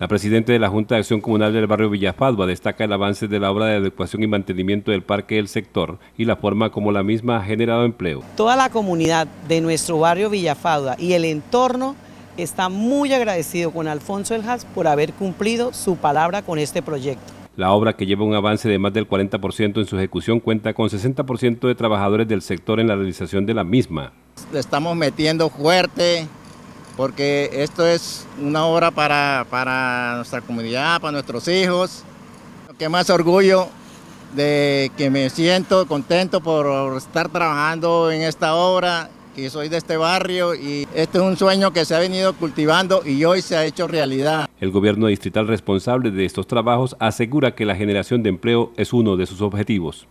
La presidenta de la Junta de Acción Comunal del barrio Villafadua destaca el avance de la obra de adecuación y mantenimiento del parque del sector y la forma como la misma ha generado empleo. Toda la comunidad de nuestro barrio Villafadua y el entorno está muy agradecido con Alfonso Eljas por haber cumplido su palabra con este proyecto. La obra, que lleva un avance de más del 40% en su ejecución, cuenta con 60% de trabajadores del sector en la realización de la misma. Le estamos metiendo fuerte, porque esto es una obra para, nuestra comunidad, para nuestros hijos. Lo que más orgullo de que me siento contento por estar trabajando en esta obra, que soy de este barrio y este es un sueño que se ha venido cultivando y hoy se ha hecho realidad. El gobierno distrital responsable de estos trabajos asegura que la generación de empleo es uno de sus objetivos.